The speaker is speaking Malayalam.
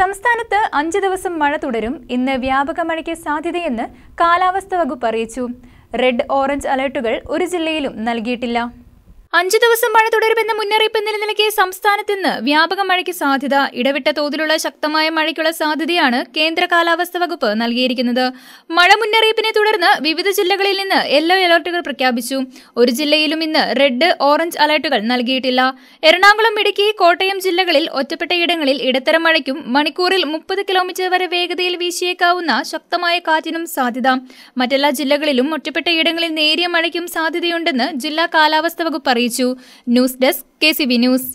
സംസ്ഥാനത്ത് അഞ്ച് ദിവസം മഴ തുടരും ഇന്ന് വ്യാപക മഴയ്ക്ക് സാധ്യതയെന്ന് കാലാവസ്ഥാ വകുപ്പ് അറിയിച്ചു റെഡ് ഓറഞ്ച് അലർട്ടുകൾ ഒരു ജില്ലയിലും നൽകിയിട്ടില്ല അഞ്ചു ദിവസം മഴ തുടരുമെന്ന മുന്നറിയിപ്പ് നിലനിൽക്കെ സംസ്ഥാനത്ത് ഇന്ന് വ്യാപക മഴയ്ക്ക് സാധ്യത ഇടവിട്ട തോതിലുള്ള ശക്തമായ മഴയ്ക്കുള്ള സാധ്യതയാണ് കേന്ദ്ര കാലാവസ്ഥ വകുപ്പ് നൽകിയിരിക്കുന്നത് മഴ മുന്നറിയിപ്പിനെ തുടർന്ന് വിവിധ ജില്ലകളിൽ നിന്ന് യെല്ലോ അലർട്ടുകൾ പ്രഖ്യാപിച്ചു ഒരു ജില്ലയിലും ഇന്ന് റെഡ് ഓറഞ്ച് അലർട്ടുകൾ നൽകിയിട്ടില്ല എറണാകുളം ഇടുക്കി കോട്ടയം ജില്ലകളിൽ ഒറ്റപ്പെട്ടയിടങ്ങളിൽ ഇടത്തരം മഴയ്ക്കും മണിക്കൂറിൽ മുപ്പത് കിലോമീറ്റർ വരെ വേഗതയിൽ വീശിയേക്കാവുന്ന ശക്തമായ കാറ്റിനും സാധ്യത മറ്റെല്ലാ ജില്ലകളിലും ഒറ്റപ്പെട്ടയിടങ്ങളിൽ നേരിയ മഴയ്ക്കും സാധ്യതയുണ്ടെന്ന് ജില്ലാ കാലാവസ്ഥ വകുപ്പ് അറിയിച്ചു ന്യൂസ് ഡെസ്ക് കെ ന്യൂസ്